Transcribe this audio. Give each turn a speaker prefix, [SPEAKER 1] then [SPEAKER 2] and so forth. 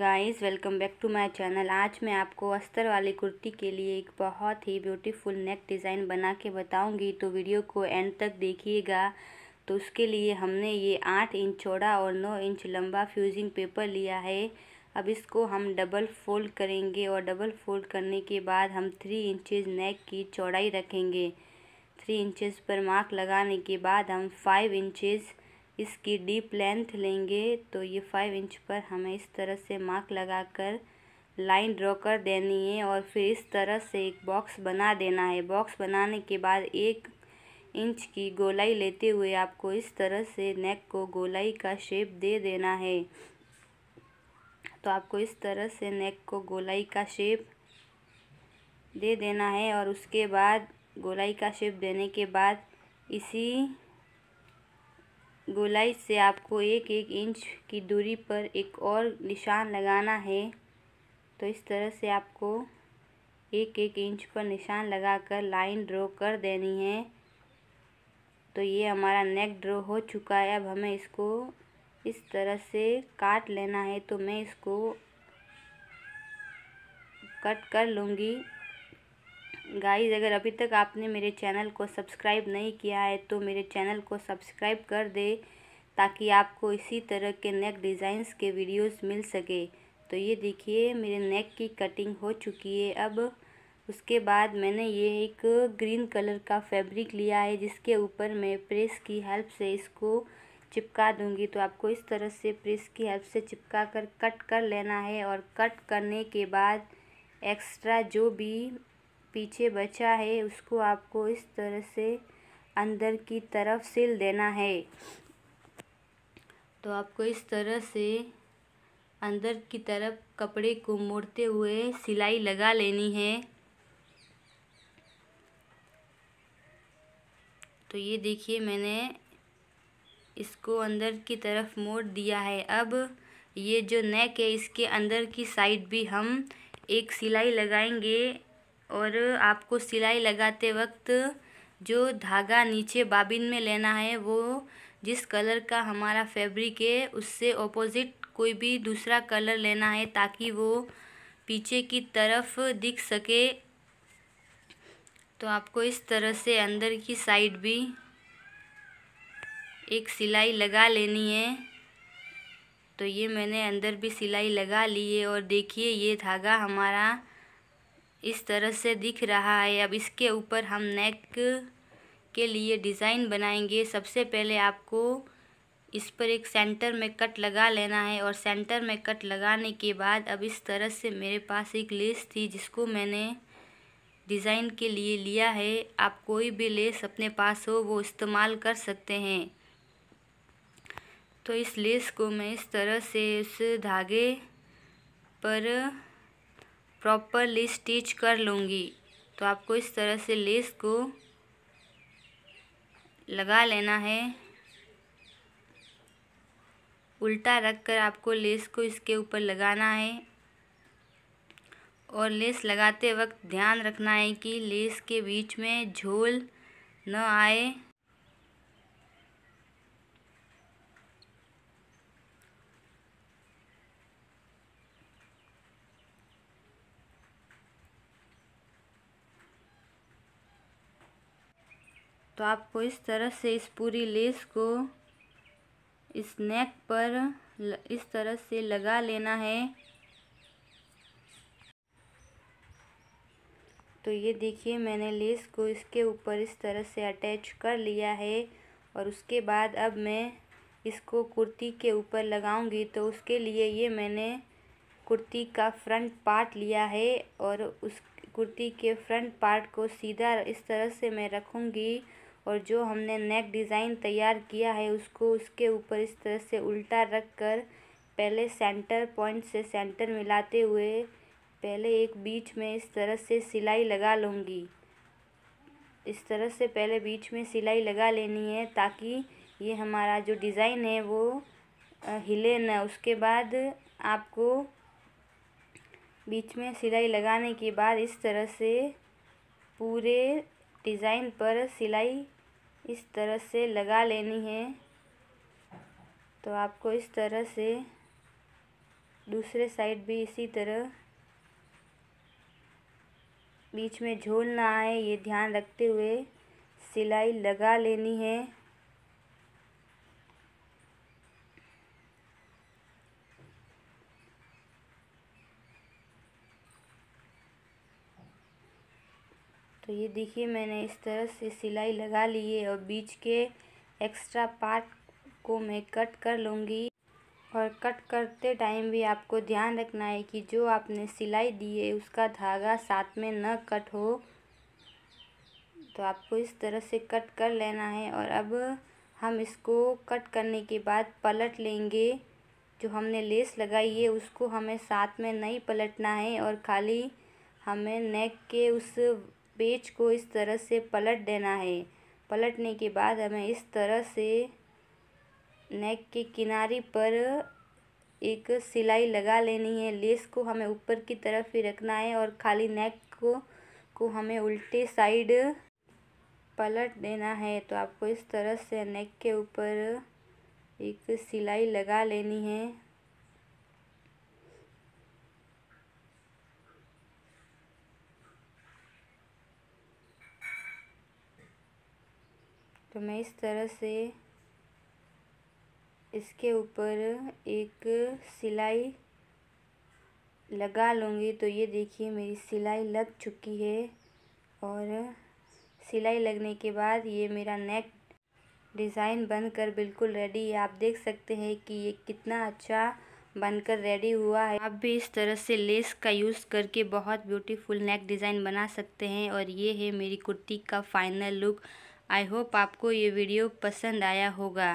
[SPEAKER 1] guys welcome back to my channel आज मैं आपको अस्तर वाली कुर्ती के लिए एक बहुत ही ब्यूटीफुल नेक डिज़ाइन बना के बताऊंगी तो वीडियो को एंड तक देखिएगा तो उसके लिए हमने ये आठ इंच चौड़ा और नौ इंच लंबा फ्यूजिंग पेपर लिया है अब इसको हम डबल फोल्ड करेंगे और डबल फोल्ड करने के बाद हम थ्री इंचज़ नेक की चौड़ाई रखेंगे थ्री इंचज़ पर मार्क लगाने के बाद हम फाइव इंचज़ इसकी डीप लेंथ लेंगे तो ये फाइव इंच पर हमें इस तरह से मार्क लगाकर लाइन ड्रॉ कर देनी है और फिर इस तरह से एक बॉक्स बना देना है बॉक्स बनाने के बाद एक इंच की गोलाई लेते हुए आपको इस तरह से नेक को गोलाई का शेप दे देना है तो आपको इस तरह से नेक को गोलाई का शेप दे देना है और उसके बाद गोलाई का शेप देने के बाद इसी गोलाई से आपको एक एक इंच की दूरी पर एक और निशान लगाना है तो इस तरह से आपको एक एक इंच पर निशान लगाकर लाइन ड्रॉ कर देनी है तो ये हमारा नेक ड्रॉ हो चुका है अब हमें इसको इस तरह से काट लेना है तो मैं इसको कट कर लूँगी गाइज अगर अभी तक आपने मेरे चैनल को सब्सक्राइब नहीं किया है तो मेरे चैनल को सब्सक्राइब कर दे ताकि आपको इसी तरह के नेक डिज़ाइंस के वीडियोस मिल सके तो ये देखिए मेरे नेक की कटिंग हो चुकी है अब उसके बाद मैंने ये एक ग्रीन कलर का फैब्रिक लिया है जिसके ऊपर मैं प्रेस की हेल्प से इसको चिपका दूंगी तो आपको इस तरह से प्रेस की हेल्प से चिपका कर कट कर लेना है और कट करने के बाद एक्स्ट्रा जो भी पीछे बचा है उसको आपको इस तरह से अंदर की तरफ सिल देना है तो आपको इस तरह से अंदर की तरफ कपड़े को मोड़ते हुए सिलाई लगा लेनी है तो ये देखिए मैंने इसको अंदर की तरफ मोड़ दिया है अब ये जो नेक है इसके अंदर की साइड भी हम एक सिलाई लगाएंगे और आपको सिलाई लगाते वक्त जो धागा नीचे बाबिन में लेना है वो जिस कलर का हमारा फैब्रिक है उससे ऑपोजिट कोई भी दूसरा कलर लेना है ताकि वो पीछे की तरफ दिख सके तो आपको इस तरह से अंदर की साइड भी एक सिलाई लगा लेनी है तो ये मैंने अंदर भी सिलाई लगा ली है और देखिए ये धागा हमारा इस तरह से दिख रहा है अब इसके ऊपर हम नेक के लिए डिज़ाइन बनाएंगे सबसे पहले आपको इस पर एक सेंटर में कट लगा लेना है और सेंटर में कट लगाने के बाद अब इस तरह से मेरे पास एक लेस थी जिसको मैंने डिज़ाइन के लिए लिया है आप कोई भी लेस अपने पास हो वो इस्तेमाल कर सकते हैं तो इस लेस को मैं इस तरह से इस धागे पर प्रॉपरली स्टिच कर लूँगी तो आपको इस तरह से लेस को लगा लेना है उल्टा रख कर आपको लेस को इसके ऊपर लगाना है और लेस लगाते वक्त ध्यान रखना है कि लेस के बीच में झोल न आए तो आपको इस तरह से इस पूरी लेस को इस नेक पर इस तरह से लगा लेना है तो ये देखिए मैंने लेस को इसके ऊपर इस तरह से अटैच कर लिया है और उसके बाद अब मैं इसको कुर्ती के ऊपर लगाऊंगी तो उसके लिए ये मैंने कुर्ती का फ्रंट पार्ट लिया है और उस कुर्ती के फ्रंट पार्ट को सीधा इस तरह से मैं रखूँगी और जो हमने नेक डिज़ाइन तैयार किया है उसको उसके ऊपर इस तरह से उल्टा रख कर पहले सेंटर पॉइंट से सेंटर मिलाते हुए पहले एक बीच में इस तरह से सिलाई लगा लूँगी इस तरह से पहले बीच में सिलाई लगा लेनी है ताकि ये हमारा जो डिज़ाइन है वो हिले ना उसके बाद आपको बीच में सिलाई लगाने के बाद इस तरह से पूरे डिज़ाइन पर सिलाई इस तरह से लगा लेनी है तो आपको इस तरह से दूसरे साइड भी इसी तरह बीच में झोल ना आए ये ध्यान रखते हुए सिलाई लगा लेनी है तो ये देखिए मैंने इस तरह से सिलाई लगा ली है और बीच के एक्स्ट्रा पार्ट को मैं कट कर लूँगी और कट करते टाइम भी आपको ध्यान रखना है कि जो आपने सिलाई दी है उसका धागा साथ में न कट हो तो आपको इस तरह से कट कर लेना है और अब हम इसको कट करने के बाद पलट लेंगे जो हमने लेस लगाई है उसको हमें साथ में नहीं पलटना है और खाली हमें नेक के उस पेज को इस तरह से पलट देना है पलटने के बाद हमें इस तरह से नेक के किनारे पर एक सिलाई लगा लेनी है लेस को हमें ऊपर की तरफ ही रखना है और खाली नेक को को हमें उल्टे साइड पलट देना है तो आपको इस तरह से नेक के ऊपर एक सिलाई लगा लेनी है तो मैं इस तरह से इसके ऊपर एक सिलाई लगा लूँगी तो ये देखिए मेरी सिलाई लग चुकी है और सिलाई लगने के बाद ये मेरा नेक डिज़ाइन बनकर बिल्कुल रेडी है आप देख सकते हैं कि ये कितना अच्छा बनकर रेडी हुआ है आप भी इस तरह से लेस का यूज़ करके बहुत ब्यूटीफुल नेक डिज़ाइन बना सकते हैं और ये है मेरी कुर्ती का फाइनल लुक आई होप आपको ये वीडियो पसंद आया होगा